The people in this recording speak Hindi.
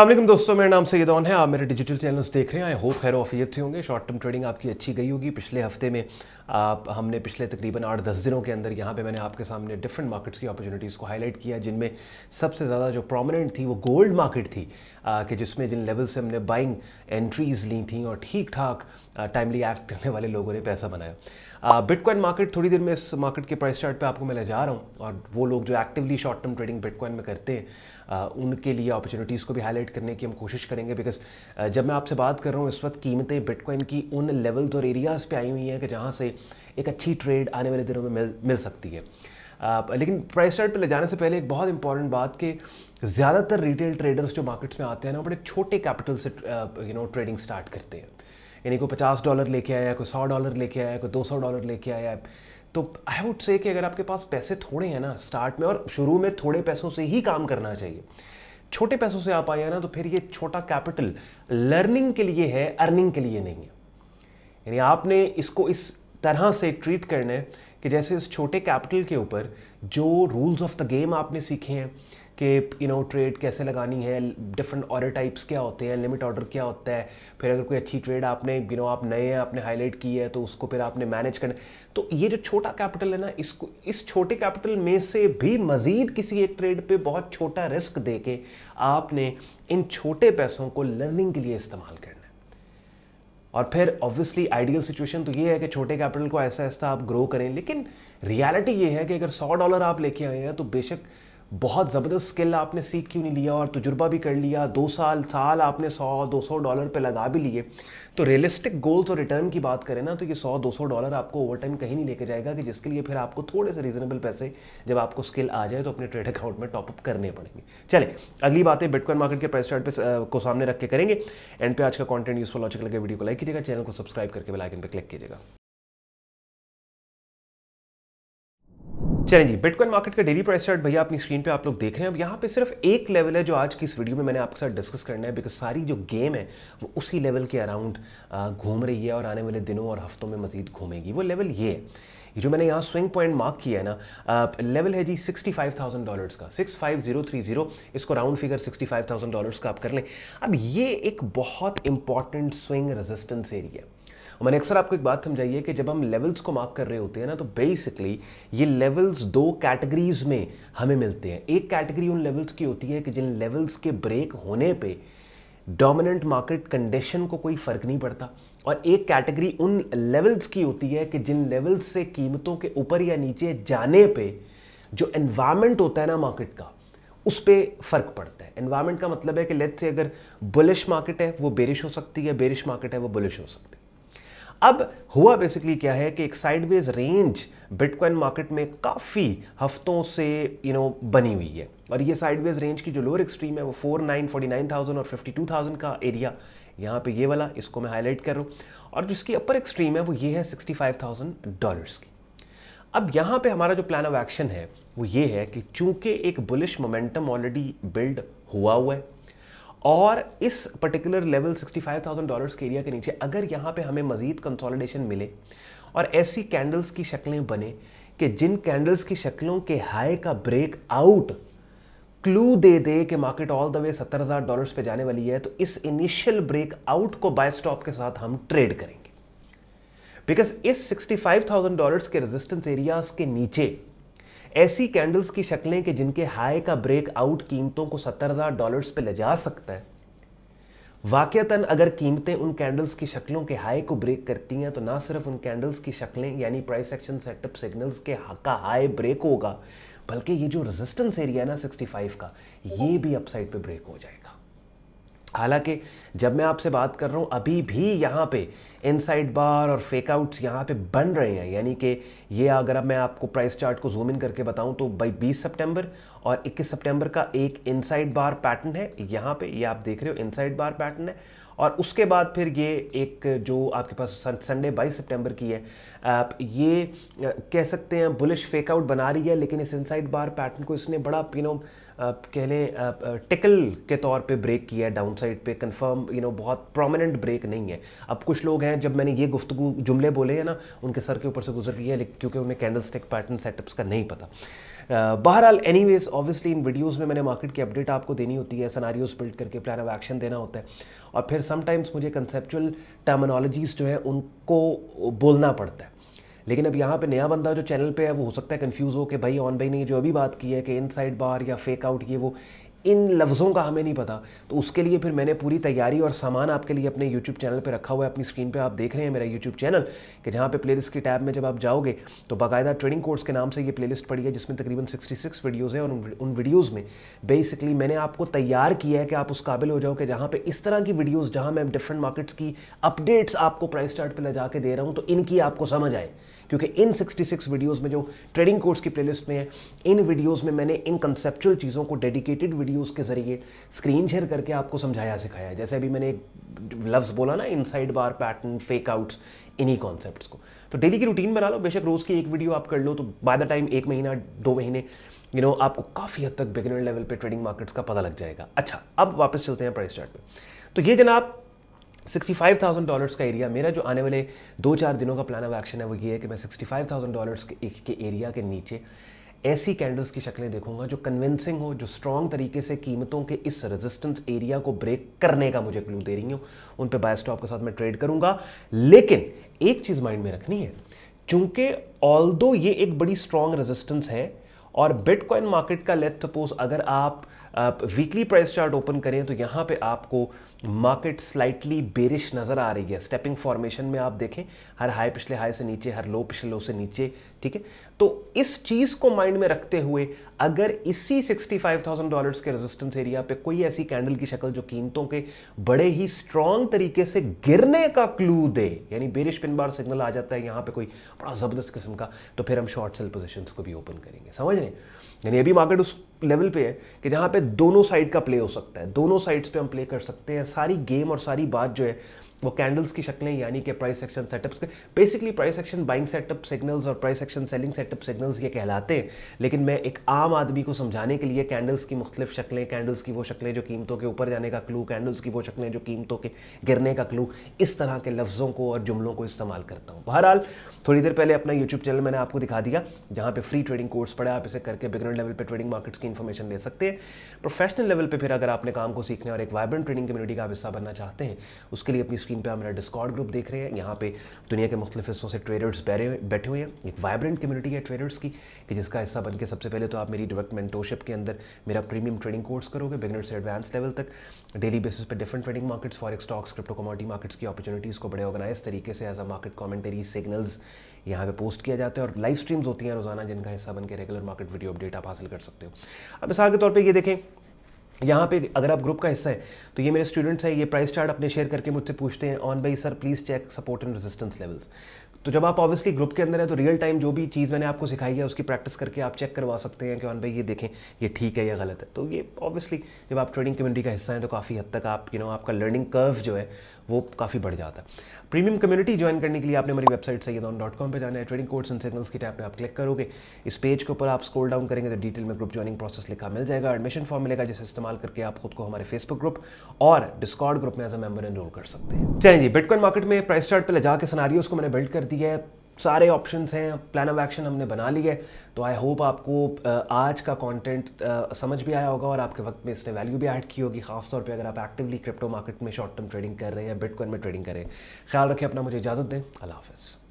अल्लाम दोस्तों मेरा नाम सैद है आप मेरे डिजिटल चैनल्स देख रहे हैं आई होप हैर ऑफियत से होंगे शॉर्ट टर्म ट्रेडिंग आपकी अच्छी गई होगी पिछले हफ्ते में आप हमने पिछले तकरीबन आठ दस दिनों के अंदर यहाँ पे मैंने आपके सामने डिफरेंट मार्केट्स की अपॉर्चुनिटीज़ को हाईलाइट किया जिनमें सबसे ज़्यादा जो प्रोमिनेंट थी वो गोल्ड मार्केट थी आ, कि जिसमें जिन लेवल से हमने बाइंग एंट्रीज़ ली थी और ठीक ठाक टाइमली एक्ट करने वाले लोगों ने पैसा बनाया बिटकॉइन मार्केट थोड़ी देर में इस मार्केट के प्राइस चार्ट पे आपको मैं ले जा रहा हूँ और वो लोग जो actively short term trading bitcoin में करते हैं उनके लिए अपॉर्चुनिटीज़ को भी हाईलाइट करने की हम कोशिश करेंगे बिकॉज जब मैं आपसे बात कर रहा हूँ इस वक्त कीमतें बिटकॉइन की उन लेवल्स और एरियाज़ पे आई हुई हैं कि जहाँ से एक अच्छी ट्रेड आने वाले दिनों में मिल मिल सकती है आ, लेकिन प्राइस चार्ट पे ले जाने से पहले एक बहुत इंपॉर्टेंट बात कि ज़्यादातर रिटेल ट्रेडर्स जो मार्केट्स में आते हैं ना बड़े छोटे कैपिटल से यू नो ट्रेडिंग स्टार्ट करते हैं यानी कोई पचास डॉलर लेके आया कोई सौ डॉलर लेके आया कोई दो सौ डॉलर लेके आया तो आई वुड से कि अगर आपके पास पैसे थोड़े हैं ना स्टार्ट में और शुरू में थोड़े पैसों से ही काम करना चाहिए छोटे पैसों से आप आए ना तो फिर ये छोटा कैपिटल लर्निंग के लिए है अर्निंग के लिए नहीं है यानी आपने इसको इस तरह से ट्रीट करना है कि जैसे इस छोटे कैपिटल के ऊपर जो रूल्स ऑफ द गेम आपने सीखे हैं कि यू नो ट्रेड कैसे लगानी है डिफरेंट ऑर्डर टाइप्स क्या होते हैं लिमिट ऑर्डर क्या होता है फिर अगर कोई अच्छी ट्रेड आपने यू you नो know, आप नए हैं आपने हाईलाइट की है तो उसको फिर आपने मैनेज करना तो ये जो छोटा कैपिटल है ना इसको इस छोटे कैपिटल में से भी मज़ीद किसी एक ट्रेड पे बहुत छोटा रिस्क दे के आपने इन छोटे पैसों को लर्निंग के लिए इस्तेमाल करना और फिर ऑब्वियसली आइडियल सिचुएशन तो ये है कि छोटे कैपिटल को ऐसा ऐसा आप ग्रो करें लेकिन रियलिटी ये है कि अगर सौ डॉलर आप लेके आए हैं तो बेशक बहुत ज़बरदस्त स्किल आपने सीख क्यों नहीं लिया और तजुर्बा भी कर लिया दो साल साल आपने सौ दो सौ डॉलर पे लगा भी लिए तो रियलिस्टिक गोल्स और रिटर्न की बात करें ना तो ये सौ दो सौ डॉलर आपको ओवर टाइम कहीं नहीं लेके जाएगा कि जिसके लिए फिर आपको थोड़े से रीजनेबल पैसे जब आपको स्किल आ जाए तो अपने ट्रेड अकाउंट में टॉपअप करने पड़ेंगे चले अगली बातें बिटकॉइन मार्केट के प्राइस चार्ट पे को सामने रख के करेंगे एंड पे आज का कॉन्टेंट यूजफुल लॉजिकल के वीडियो को लाइक कीजिएगा चैनल को सब्सक्राइब करके बेलाइकन पर क्लिक कीजिएगा चलें जी बिटकॉइन मार्केट का डेली प्राइस चार्ट भैया अपनी स्क्रीन पे आप लोग देख रहे हैं अब यहाँ पे सिर्फ एक लेवल है जो आज की इस वीडियो में मैंने आपके साथ डिस्कस करना है बिकॉज सारी जो गेम है वो उसी लेवल के अराउंड घूम रही है और आने वाले दिनों और हफ्तों में मजीद घूमेगी वो लेवल ये है जो मैंने यहाँ स्विंग पॉइंट मार्क किया है ना लेवल है जी सिक्सटी फाइव थाउजेंड डॉलर्स का six five zero three zero इसको round figure sixty five thousand dollars का आप कर लें अब ये एक बहुत इंपॉर्टेंट स्विंग रेजिस्टेंस एरिया मैंने अक्सर आपको एक बात समझाई है कि जब हम लेवल्स को मार्क कर रहे होते हैं ना तो बेसिकली ये लेवल्स दो कैटेगरीज में हमें मिलते हैं एक कैटेगरी उन लेवल्स की होती है कि जिन लेवल्स के ब्रेक होने पर डोमिनेंट मार्केट कंडीशन को कोई फ़र्क नहीं पड़ता और एक कैटेगरी उन लेवल्स की होती है कि जिन लेवल्स से कीमतों के ऊपर या नीचे जाने पे जो एनवायरनमेंट होता है ना मार्केट का उस पर फ़र्क पड़ता है एनवायरनमेंट का मतलब है कि लेट से अगर बुलिश मार्केट है वो बेरिश हो सकती है बेरिश मार्केट है वो बुलिश हो सकती है अब हुआ बेसिकली क्या है कि एक साइडवेज रेंज बिटकॉइन मार्केट में काफ़ी हफ्तों से यू you नो know, बनी हुई है और ये साइडवेज रेंज की जो लोअर एक्सट्रीम है वो four nine forty nine thousand और फिफ्टी टू थाउजेंड का एरिया यहाँ पे ये वाला इसको मैं हाईलाइट कर रहा हूँ और जिसकी अपर एक्सट्रीम है वो ये है सिक्सटी फाइव थाउजेंड डॉलर्स की अब यहाँ पे हमारा जो प्लान ऑफ एक्शन है वो ये है कि चूंकि एक बुलिश मोमेंटम ऑलरेडी बिल्ड हुआ हुआ है और इस पर्टिकुलर लेवल 65,000 डॉलर्स के एरिया के नीचे अगर यहाँ पे हमें मज़ीद कंसोलिडेशन मिले और ऐसी कैंडल्स की शक्लें बने कि जिन कैंडल्स की शक्लों के हाई का ब्रेक आउट क्लू दे दे कि मार्केट ऑल द वे सत्तर हज़ार डॉलर्स पे जाने वाली है तो इस इनिशियल ब्रेक आउट को बाय स्टॉप के साथ हम ट्रेड करेंगे बिकॉज इस 65,000 डॉलर्स के रेजिस्टेंस एरियाज के नीचे ऐसी कैंडल्स की शक्लें कि जिनके हाई का ब्रेक आउट कीमतों को सत्तर हज़ार डॉलर्स पर ले जा सकता है वाक़ता अगर कीमतें उन कैंडल्स की शक्लों के हाई को ब्रेक करती हैं तो ना सिर्फ उन कैंडल्स की शक्लें यानी प्राइस एक्शन सेटअप सिग्नल्स के का हाई ब्रेक होगा बल्कि ये जो रेजिस्टेंस एरिया है ना 65 का ये भी अपसाइड पे ब्रेक हो जाएगा हालांकि जब मैं आपसे बात कर रहा हूँ अभी भी यहाँ पे इनसाइड बार और फेकआउट्स यहाँ पे बन रहे हैं यानी कि ये अगर अब मैं आपको प्राइस चार्ट को जूम इन करके बताऊँ तो बाई बीस सितंबर और 21 सितंबर का एक इनसाइड बार पैटर्न है यहाँ पे ये आप देख रहे हो इनसाइड बार पैटर्न है और उसके बाद फिर ये एक जो आपके पास संडे बाईस सितंबर की है आप ये कह सकते हैं बुलिश फेकआउट बना रही है लेकिन इस इनसाइड बार पैटर्न को इसने बड़ा यू नो कह लें टिकल के तौर पे ब्रेक किया है डाउन साइड पर कन्फर्म यू नो बहुत प्रोमिनेंट ब्रेक नहीं है अब कुछ लोग हैं जब मैंने ये गुफ्तु जुमले बोले हैं ना उनके सर के ऊपर से गुजर रही है क्योंकि उन्हें कैंडल स्टिक पैटर्न सेटअप्स का नहीं पता बहरहाल एनी वेज ऑब्वियसली इन वीडियोज़ में मैंने मार्केट की अपडेट आपको देनी होती है सनारियोज बिल्ड करके प्लान ऑफ एक्शन देना होता है और फिर समटाइम्स मुझे कंसेप्चुअल टर्मिनोलॉजीज़ जो है उनको बोलना पड़ता है लेकिन अब यहाँ पे नया बंदा जो चैनल पे है वो हो सकता है कंफ्यूज हो कि भाई ऑन भाई ने जो अभी बात की है कि इनसाइड बार या फेक आउट ये वो इन लफ्ज़ों का हमें नहीं पता तो उसके लिए फिर मैंने पूरी तैयारी और सामान आपके लिए अपने यूट्यूब चैनल पे रखा हुआ है अपनी स्क्रीन पे आप देख रहे हैं मेरा यूट्यूब चैनल कि जहाँ पे प्लेलिस्ट की टैब में जब आप जाओगे तो बाकायदा ट्रेनिंग कोर्स के नाम से ये प्लेलिस्ट पड़ी है जिसमें तकरीबन 66 वीडियोज़ हैं और उन वीडियोज़ में बेसिकली मैंने आपको तैयार किया है कि आप उस काबिल हो जाओ कि जहाँ पर इस तरह की वीडियोज़ जहाँ मैं डिफरेंट मार्केट्स की अपडेट्स आपको प्राइस चार्ट पर ले के दे रहा हूँ तो इनकी आपको समझ आए क्योंकि इन 66 वीडियोज़ में जो ट्रेडिंग कोर्स की प्लेलिस्ट में है इन वीडियोज़ में मैंने इन कंसेप्चुअल चीज़ों को डेडिकेटेड वीडियो वीडियोस के ज़रिए स्क्रीन शेयर करके आपको समझाया सिखाया जैसे अभी मैंने एक लफ्ज़ बोला ना inside bar pattern fakeouts इन्हीं कॉन्सेप्ट को तो डेली की रूटीन बना लो बेशक रोज़ की एक वीडियो आप कर लो तो बाय द टाइम एक महीना दो महीने यू you नो know, आपको काफ़ी हद तक बिगिनर लेवल पे ट्रेडिंग मार्केट्स का पता लग जाएगा अच्छा अब वापस चलते हैं प्राइस चार्ट पे तो ये जनाब सिक्सटी फाइव थाउजेंड डॉलर्स का एरिया मेरा जो आने वाले दो चार दिनों का प्लान ऑफ एक्शन है वो ये है कि मैं सिक्सटी फाइव थाउजेंड डॉलर्स के एरिया के नीचे ऐसी कैंडल्स की शक्लें देखूंगा जो कन्विंसिंग हो जो स्ट्रॉन्ग तरीके से कीमतों के इस रेजिस्टेंस एरिया को ब्रेक करने का मुझे क्लू दे रही हूँ उन पर बाय स्टॉप के साथ मैं ट्रेड करूंगा लेकिन एक चीज़ माइंड में रखनी है चूंकि ऑल ये एक बड़ी स्ट्रॉन्ग रेजिस्टेंस है और बिटकॉइन मार्केट का लेट सपोज अगर आप, आप वीकली प्राइस चार्ट ओपन करें तो यहाँ पे आपको मार्केट स्लाइटली बेरिश नज़र आ रही है स्टेपिंग फॉर्मेशन में आप देखें हर हाई पिछले हाई से नीचे हर लो पिछले लो से नीचे ठीक है तो इस चीज़ को माइंड में रखते हुए अगर इसी 65,000 डॉलर्स के रेजिस्टेंस एरिया पे कोई ऐसी कैंडल की शक्ल जो कीमतों के बड़े ही स्ट्रॉन्ग तरीके से गिरने का क्लू दे यानी बेरिश पिन बार सिग्नल आ जाता है यहाँ पर कोई बड़ा ज़बरदस्त किस्म का तो फिर हम शॉर्ट सेल पोजिशन को भी ओपन करेंगे समझ времени. यानी अभी मार्केट उस लेवल पे है कि जहाँ पे दोनों साइड का प्ले हो सकता है दोनों साइड्स पे हम प्ले कर सकते हैं सारी गेम और सारी बात जो है वो कैंडल्स की शक्लें यानी कि प्राइस एक्शन सेटअप्स के basically price action buying setup signals और price action selling setup signals ये कहलाते हैं लेकिन मैं एक आम आदमी को समझाने के लिए कैंडल्स की मुख्तलिफ शक्लें कैंडल्स की वो शक्लें जो कीमतों के ऊपर जाने का क्लू कैंडल्स की वो शक्लें जो कीमतों के गिरने का क्लू इस तरह के लफ्ज़ों को और जुमलों को इस्तेमाल करता हूँ बहरहाल थोड़ी देर पहले अपना यूट्यूब चैनल मैंने आपको दिखा दिया जहाँ पर फ्री ट्रेडिंग कोर्स पड़ा आप इसे करके बिगन स्टूडेंट लेवल पे ट्रेडिंग मार्केट्स की इन्फॉर्मेशन ले सकते हैं प्रोफेशनल लेवल पे फिर अगर आपने काम को सीखने और एक वाइब्रेंट ट्रेडिंग कम्युनिटी का हिस्सा बनना चाहते हैं उसके लिए अपनी स्क्रीन पर आप मेरा डिस्कॉर्ड ग्रुप देख रहे हैं यहाँ पे दुनिया के मुख्तलिफ हिस्सों से ट्रेडर्स बैठे हुए हैं एक वाइब्रेंट कम्युनिटी है ट्रेडर्स की कि जिसका हिस्सा बन के सबसे पहले तो आप मेरी डायरेक्ट मेंटोरशिप के अंदर मेरा प्रीमियम ट्रेडिंग कोर्स करोगे बिगनर से एडवांस लेवल तक डेली बेसिस पर different trading markets for stocks crypto commodity markets की अपॉर्चुनिटीज़ को बड़े ऑर्गेनाइज तरीके से as a market commentary signals यहाँ पे पोस्ट किया जाता है और लाइव स्ट्रीम्स होती हैं रोजाना जिनका हिस्सा बनकर रेगुलर मार्केट वीडियो अपडेट आप हासिल कर सकते हो अब मिसाल के तौर पर ये देखें यहाँ पे अगर आप ग्रुप का हिस्सा है तो ये मेरे स्टूडेंट्स हैं ये प्राइस चार्ट अपने शेयर करके मुझसे पूछते हैं ऑन भाई sir please check support and resistance levels तो जब आप ऑब्वियसली ग्रुप के अंदर है तो रियल टाइम जो भी चीज़ मैंने आपको सिखाई है उसकी प्रैक्टिस करके आप चेक करवा सकते हैं कि ऑन भाई ये देखें ये ठीक है या गलत है तो ये ऑब्वियसली जब आप ट्रेडिंग कम्युनिटी का हिस्सा हैं तो काफ़ी हद तक आप यू you नो know, आपका लर्निंग कर्व जो है वो काफ़ी बढ़ जाता है प्रीमियम कम्युनिटी ज्वाइन करने के लिए आपने हमारी वेबसाइट सैदॉन डॉट कॉम पर जाना है ट्रेडिंग कोड्स एंड सिग्नल्स की टैप पर आप क्लिक करोगे इस पेज के ऊपर आप स्क्रॉल डाउन करेंगे तो डिटेल में ग्रुप ज्वाइनिंग प्रोसेस लिखा मिल जाएगा एडमिशन फॉर्म मिलेगा जिसे इस्तेमाल करके आप खुद को हमारे फेसबुक ग्रुप और डिस्कॉर्ड ग्रुप में एज अ मेंबर एनरोल कर सकते हैं चलिए जी बिटकॉइन मार्केट में प्राइस चार्ट पर ले जाकर सिनारियोस को मैंने बिल्ड कर दिया है सारे ऑप्शंस हैं प्लान ऑफ एक्शन हमने बना ली है तो आई होप आपको आज का कंटेंट समझ भी आया होगा और आपके वक्त में इसने वैल्यू भी ऐड की होगी खासतौर पे अगर आप एक्टिवली क्रिप्टो मार्केट में शॉर्ट टर्म ट्रेडिंग कर रहे हैं या बिटकॉइन में ट्रेडिंग कर रहे हैं ख्याल रखें अपना मुझे इजाज़त दें अल्लाह हाफ़